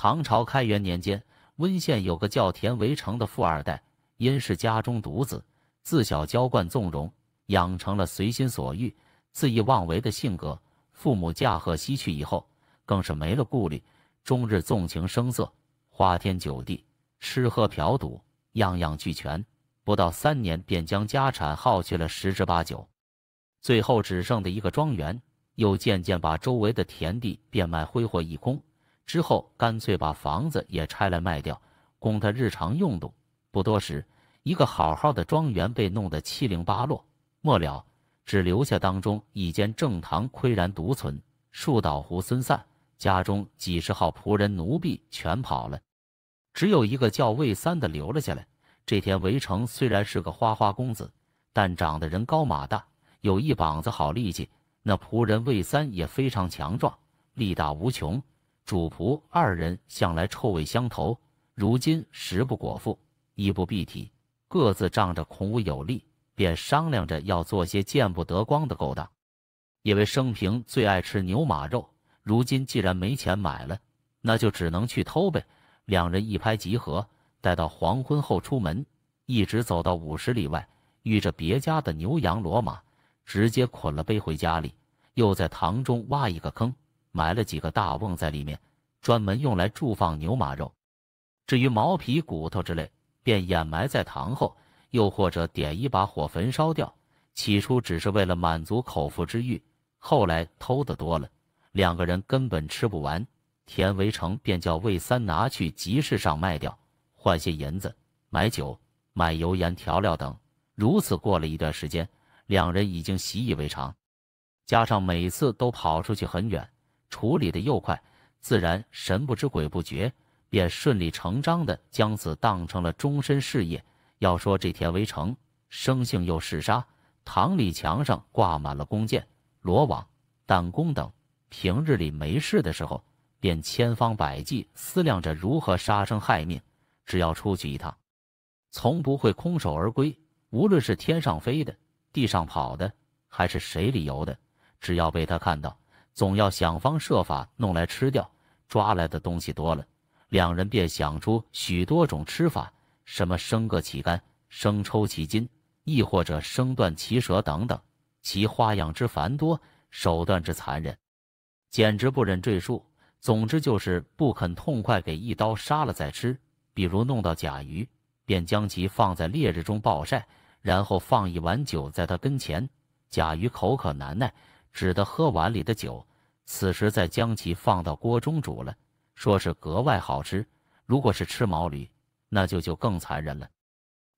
唐朝开元年间，温县有个叫田维成的富二代，因是家中独子，自小娇惯纵容，养成了随心所欲、恣意妄为的性格。父母驾鹤西去以后，更是没了顾虑，终日纵情声色，花天酒地，吃喝嫖赌，样样俱全。不到三年，便将家产耗去了十之八九，最后只剩的一个庄园，又渐渐把周围的田地变卖，挥霍一空。之后干脆把房子也拆来卖掉，供他日常用度。不多时，一个好好的庄园被弄得七零八落，末了只留下当中一间正堂岿然独存。树倒猢狲散，家中几十号仆人奴婢全跑了，只有一个叫魏三的留了下来。这天，围城虽然是个花花公子，但长得人高马大，有一膀子好力气。那仆人魏三也非常强壮，力大无穷。主仆二人向来臭味相投，如今食不果腹，衣不蔽体，各自仗着孔武有力，便商量着要做些见不得光的勾当。因为生平最爱吃牛马肉，如今既然没钱买了，那就只能去偷呗。两人一拍即合，待到黄昏后出门，一直走到五十里外，遇着别家的牛羊骡马，直接捆了背回家里，又在堂中挖一个坑。埋了几个大瓮在里面，专门用来贮放牛马肉。至于毛皮、骨头之类，便掩埋在堂后，又或者点一把火焚烧掉。起初只是为了满足口腹之欲，后来偷的多了，两个人根本吃不完。田维成便叫魏三拿去集市上卖掉，换些银子买酒、买油盐调料等。如此过了一段时间，两人已经习以为常，加上每次都跑出去很远。处理的又快，自然神不知鬼不觉，便顺理成章的将此当成了终身事业。要说这田为成生性又嗜杀，堂里墙上挂满了弓箭、罗网、弹弓等，平日里没事的时候，便千方百计思量着如何杀生害命。只要出去一趟，从不会空手而归。无论是天上飞的、地上跑的，还是水里游的，只要被他看到。总要想方设法弄来吃掉，抓来的东西多了，两人便想出许多种吃法，什么生个起干、生抽其筋，亦或者生断其舌等等，其花样之繁多，手段之残忍，简直不忍赘述。总之就是不肯痛快给一刀杀了再吃。比如弄到甲鱼，便将其放在烈日中暴晒，然后放一碗酒在他跟前，甲鱼口渴难耐，只得喝碗里的酒。此时再将其放到锅中煮了，说是格外好吃。如果是吃毛驴，那就就更残忍了。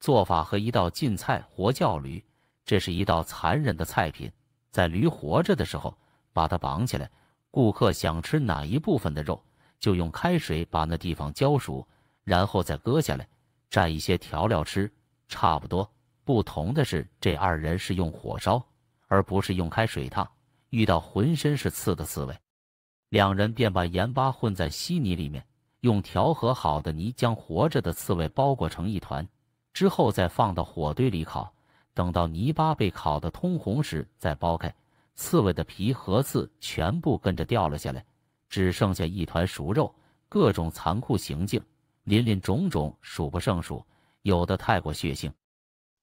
做法和一道晋菜“活叫驴”，这是一道残忍的菜品。在驴活着的时候，把它绑起来，顾客想吃哪一部分的肉，就用开水把那地方浇熟，然后再割下来，蘸一些调料吃，差不多。不同的是，这二人是用火烧，而不是用开水烫。遇到浑身是刺的刺猬，两人便把盐巴混在稀泥里面，用调和好的泥将活着的刺猬包裹成一团，之后再放到火堆里烤。等到泥巴被烤得通红时，再剥开，刺猬的皮和刺全部跟着掉了下来，只剩下一团熟肉。各种残酷行径，林林种种，数不胜数，有的太过血腥，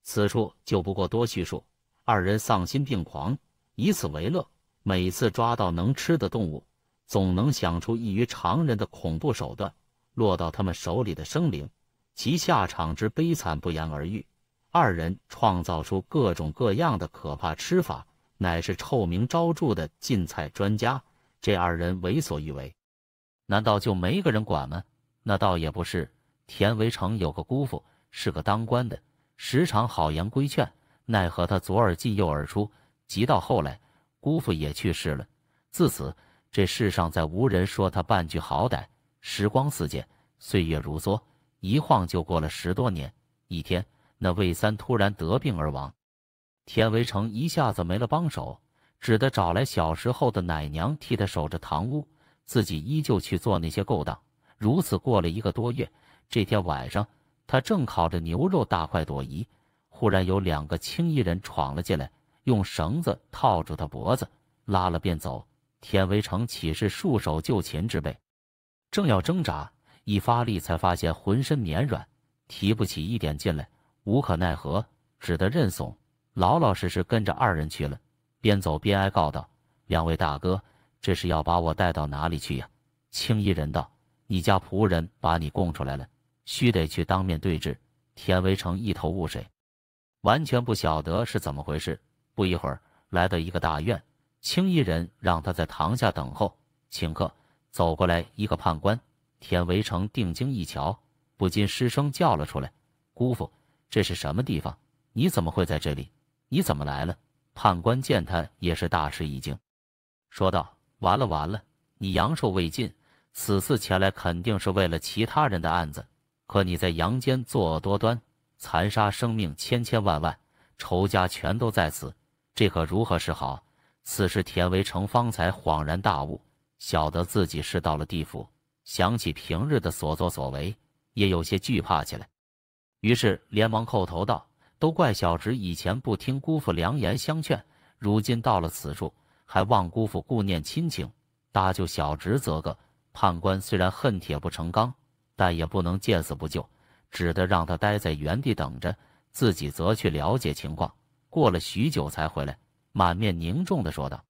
此处就不过多叙述。二人丧心病狂。以此为乐，每次抓到能吃的动物，总能想出异于常人的恐怖手段。落到他们手里的生灵，其下场之悲惨不言而喻。二人创造出各种各样的可怕吃法，乃是臭名昭著的禁菜专家。这二人为所欲为，难道就没个人管吗？那倒也不是。田维成有个姑父，是个当官的，时常好言规劝，奈何他左耳进右耳出。及到后来，姑父也去世了。自此，这世上再无人说他半句好歹。时光似箭，岁月如梭，一晃就过了十多年。一天，那魏三突然得病而亡，田维成一下子没了帮手，只得找来小时候的奶娘替他守着堂屋，自己依旧去做那些勾当。如此过了一个多月，这天晚上，他正烤着牛肉大快朵颐，忽然有两个青衣人闯了进来。用绳子套住他脖子，拉了便走。田维成岂是束手就擒之辈？正要挣扎，一发力才发现浑身绵软，提不起一点劲来，无可奈何，只得认怂，老老实实跟着二人去了。边走边哀告道：“两位大哥，这是要把我带到哪里去呀？”青衣人道：“你家仆人把你供出来了，须得去当面对质。”田维成一头雾水，完全不晓得是怎么回事。不一会儿，来到一个大院，青衣人让他在堂下等候，请客。走过来一个判官，田维成定睛一瞧，不禁失声叫了出来：“姑父，这是什么地方？你怎么会在这里？你怎么来了？”判官见他也是大吃一惊，说道：“完了完了，你阳寿未尽，此次前来肯定是为了其他人的案子。可你在阳间作恶多端，残杀生命千千万万，仇家全都在此。”这可如何是好？此时田维成方才恍然大悟，晓得自己是到了地府，想起平日的所作所为，也有些惧怕起来。于是连忙叩头道：“都怪小侄以前不听姑父良言相劝，如今到了此处，还望姑父顾念亲情，搭救小侄。”则个判官虽然恨铁不成钢，但也不能见死不救，只得让他待在原地等着，自己则去了解情况。过了许久才回来，满面凝重地说道：“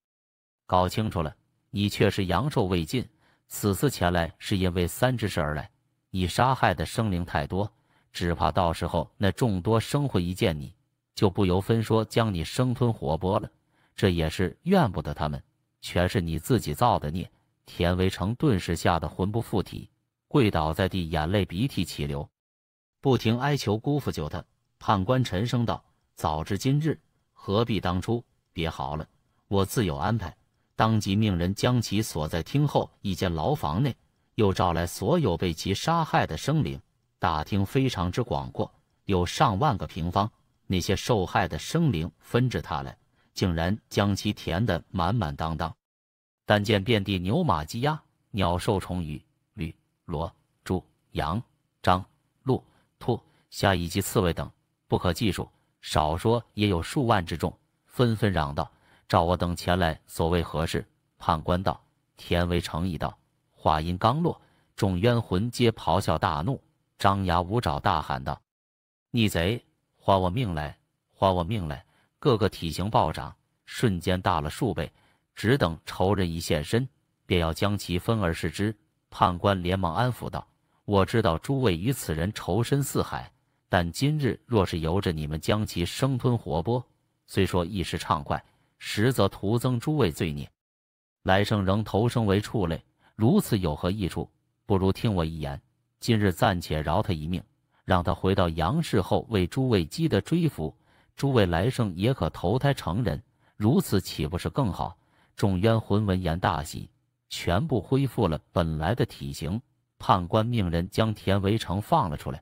搞清楚了，你确实阳寿未尽。此次前来是因为三之事而来。你杀害的生灵太多，只怕到时候那众多生魂一见你，就不由分说将你生吞活剥了。这也是怨不得他们，全是你自己造的孽。”田维成顿时吓得魂不附体，跪倒在地，眼泪鼻涕齐流，不停哀求姑父救他。判官沉声道。早知今日，何必当初？别嚎了，我自有安排。当即命人将其锁在厅后一间牢房内，又召来所有被其杀害的生灵。大厅非常之广阔，有上万个平方。那些受害的生灵纷至沓来，竟然将其填得满满当当。但见遍地牛马鸡鸭、鸟兽虫鱼、驴、骡、猪、羊、獐、鹿、兔、虾以及刺猬等，不可计数。少说也有数万之众，纷纷嚷道：“照我等前来，所谓何事？”判官道：“田为成意道。”话音刚落，众冤魂皆咆哮大怒，张牙舞爪，大喊道：“逆贼，还我命来！还我命来！”个个体型暴涨，瞬间大了数倍，只等仇人一现身，便要将其分而食之。判官连忙安抚道：“我知道诸位与此人仇深似海。”但今日若是由着你们将其生吞活剥，虽说一时畅快，实则徒增诸位罪孽，来生仍投生为畜类，如此有何益处？不如听我一言，今日暂且饶他一命，让他回到杨氏后为诸位积德追福，诸位来生也可投胎成人，如此岂不是更好？众冤魂闻言大喜，全部恢复了本来的体型。判官命人将田维成放了出来。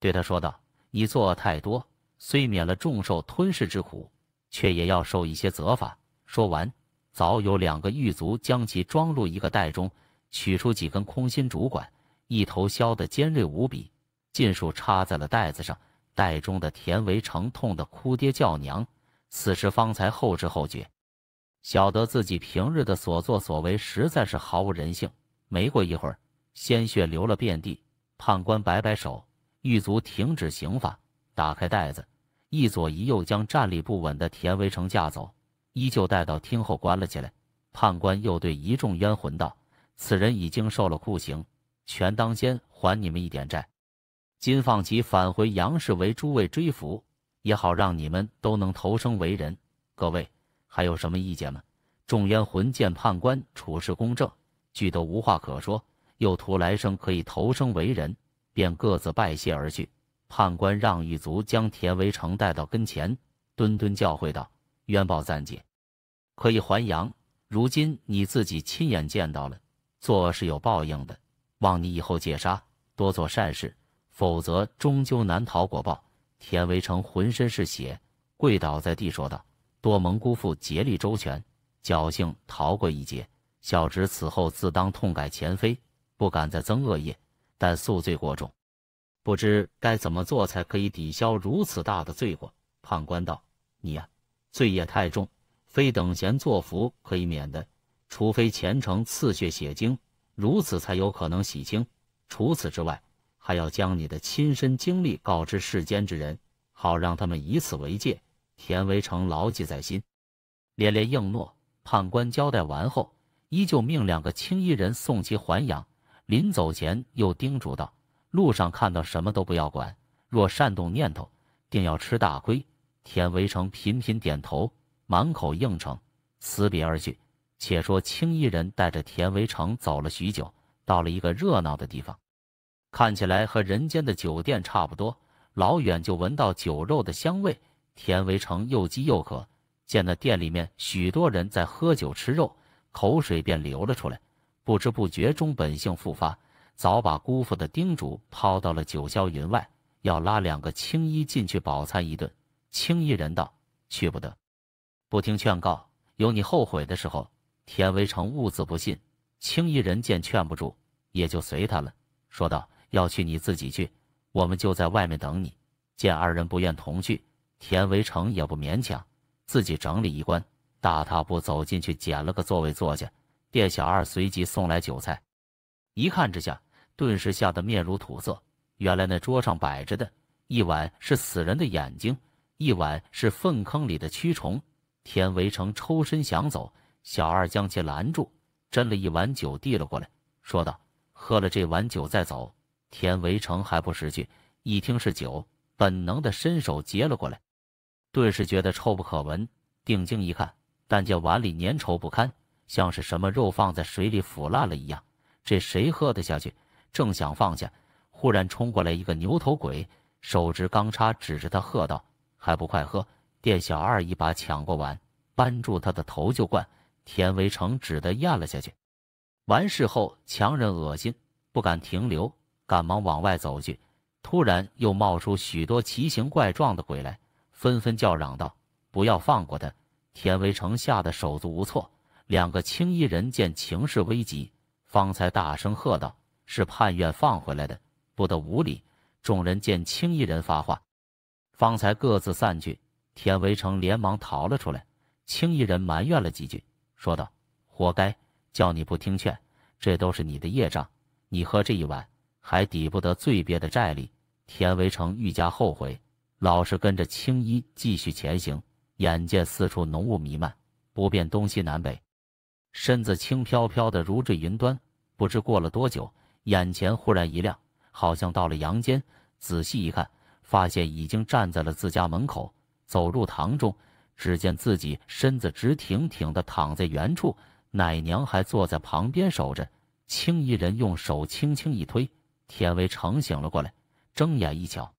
对他说道：“你作恶太多，虽免了众兽吞噬之苦，却也要受一些责罚。”说完，早有两个狱卒将其装入一个袋中，取出几根空心竹管，一头削得尖锐无比，尽数插在了袋子上。袋中的田维成痛得哭爹叫娘，此时方才后知后觉，晓得自己平日的所作所为实在是毫无人性。没过一会儿，鲜血流了遍地。判官摆摆手。狱卒停止刑罚，打开袋子，一左一右将站立不稳的田维成架走，依旧带到厅后关了起来。判官又对一众冤魂道：“此人已经受了酷刑，权当先还你们一点债。金放齐返回杨氏为诸位追福，也好让你们都能投生为人。各位还有什么意见吗？”众冤魂见判官处事公正，俱都无话可说，又图来生可以投生为人。便各自拜谢而去。判官让狱卒将田维成带到跟前，敦敦教诲道：“冤报暂解，可以还阳。如今你自己亲眼见到了，作恶是有报应的。望你以后戒杀，多做善事，否则终究难逃果报。”田维成浑身是血，跪倒在地说道：“多蒙姑父竭力周全，侥幸逃过一劫。小侄此后自当痛改前非，不敢再增恶业。”但宿罪过重，不知该怎么做才可以抵消如此大的罪过？判官道：“你呀，罪业太重，非等闲作福可以免的，除非虔诚刺血写经，如此才有可能洗清。除此之外，还要将你的亲身经历告知世间之人，好让他们以此为戒。”田维成牢记在心，连连应诺。判官交代完后，依旧命两个青衣人送其还阳。临走前又叮嘱道：“路上看到什么都不要管，若擅动念头，定要吃大亏。”田维成频频点头，满口应承，辞别而去。且说青衣人带着田维成走了许久，到了一个热闹的地方，看起来和人间的酒店差不多，老远就闻到酒肉的香味。田维成又饥又渴，见那店里面许多人在喝酒吃肉，口水便流了出来。不知不觉中，本性复发，早把姑父的叮嘱抛到了九霄云外，要拉两个青衣进去饱餐一顿。青衣人道：“去不得。”不听劝告，有你后悔的时候。田维成兀自不信。青衣人见劝不住，也就随他了，说道：“要去你自己去，我们就在外面等你。”见二人不愿同去，田维成也不勉强，自己整理衣冠，大踏步走进去，捡了个座位坐下。店小二随即送来酒菜，一看之下，顿时吓得面如土色。原来那桌上摆着的一碗是死人的眼睛，一碗是粪坑里的蛆虫。田维成抽身想走，小二将其拦住，斟了一碗酒递了过来，说道：“喝了这碗酒再走。”田维成还不识趣，一听是酒，本能的伸手接了过来，顿时觉得臭不可闻。定睛一看，但见碗里粘稠不堪。像是什么肉放在水里腐烂了一样，这谁喝得下去？正想放下，忽然冲过来一个牛头鬼，手执钢叉指着他喝道：“还不快喝！”店小二一把抢过碗，扳住他的头就灌。田维成只得咽了下去。完事后强忍恶心，不敢停留，赶忙往外走去。突然又冒出许多奇形怪状的鬼来，纷纷叫嚷道：“不要放过他！”田维成吓得手足无措。两个青衣人见情势危急，方才大声喝道：“是判院放回来的，不得无礼！”众人见青衣人发话，方才各自散去。田维成连忙逃了出来。青衣人埋怨了几句，说道：“活该，叫你不听劝，这都是你的业障。你喝这一碗，还抵不得罪别的债力。”田维成愈加后悔，老是跟着青衣继续前行。眼见四处浓雾弥漫，不辨东西南北。身子轻飘飘的，如坠云端。不知过了多久，眼前忽然一亮，好像到了阳间。仔细一看，发现已经站在了自家门口。走入堂中，只见自己身子直挺挺的躺在原处，奶娘还坐在旁边守着。青衣人用手轻轻一推，田维成醒了过来，睁眼一瞧，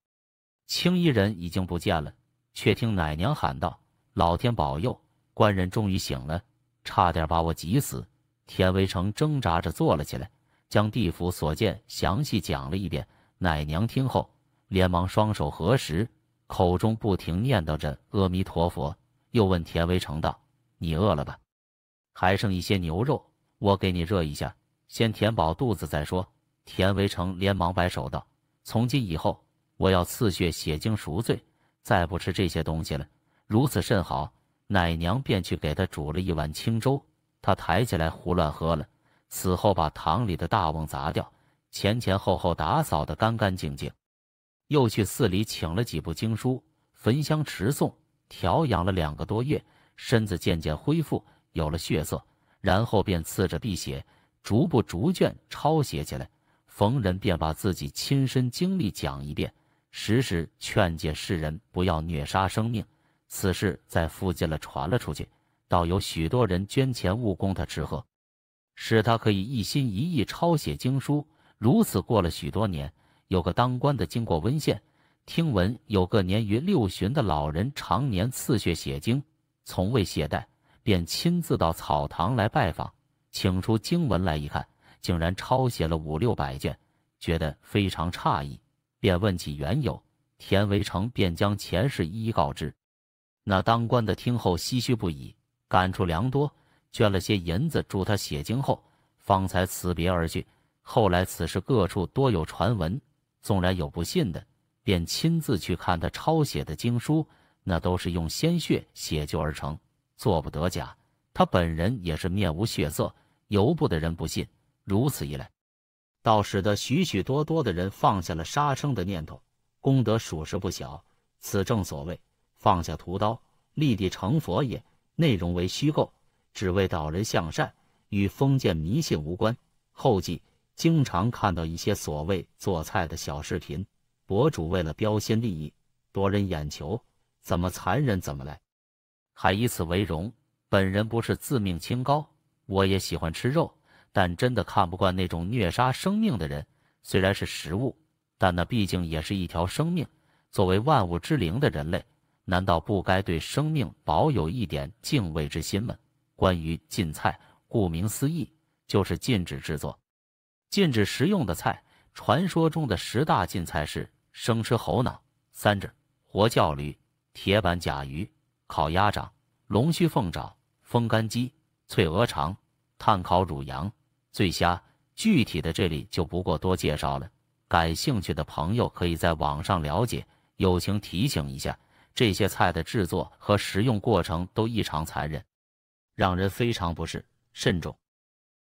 青衣人已经不见了，却听奶娘喊道：“老天保佑，官人终于醒了。”差点把我急死！田维成挣扎着坐了起来，将地府所见详细讲了一遍。奶娘听后，连忙双手合十，口中不停念叨着“阿弥陀佛”，又问田维成道：“你饿了吧？还剩一些牛肉，我给你热一下，先填饱肚子再说。”田维成连忙摆手道：“从今以后，我要刺血血精赎罪，再不吃这些东西了。如此甚好。”奶娘便去给他煮了一碗清粥，他抬起来胡乱喝了。此后把堂里的大瓮砸掉，前前后后打扫得干干净净。又去寺里请了几部经书，焚香持诵，调养了两个多月，身子渐渐恢复，有了血色。然后便刺着辟邪，逐步逐卷抄写起来。逢人便把自己亲身经历讲一遍，时时劝诫世人不要虐杀生命。此事在附近了传了出去，倒有许多人捐钱务工他吃喝，使他可以一心一意抄写经书。如此过了许多年，有个当官的经过温县，听闻有个年逾六旬的老人常年刺血写经，从未懈怠，便亲自到草堂来拜访，请出经文来一看，竟然抄写了五六百卷，觉得非常诧异，便问起缘由。田维成便将前世一一告知。那当官的听后唏嘘不已，感触良多，捐了些银子助他写经后，方才辞别而去。后来此事各处多有传闻，纵然有不信的，便亲自去看他抄写的经书，那都是用鲜血写就而成，做不得假。他本人也是面无血色，由不得人不信。如此一来，倒使得许许多多的人放下了杀生的念头，功德属实不小。此正所谓。放下屠刀，立地成佛也。内容为虚构，只为导人向善，与封建迷信无关。后记：经常看到一些所谓做菜的小视频，博主为了标新立异、夺人眼球，怎么残忍怎么来，还以此为荣。本人不是自命清高，我也喜欢吃肉，但真的看不惯那种虐杀生命的人。虽然是食物，但那毕竟也是一条生命。作为万物之灵的人类。难道不该对生命保有一点敬畏之心吗？关于禁菜，顾名思义就是禁止制作、禁止食用的菜。传说中的十大禁菜是：生吃猴脑、三只活叫驴、铁板甲鱼、烤鸭掌、龙须凤爪、风干鸡、脆鹅肠、炭烤乳羊、醉虾。具体的这里就不过多介绍了，感兴趣的朋友可以在网上了解。友情提醒一下。这些菜的制作和食用过程都异常残忍，让人非常不适，慎重。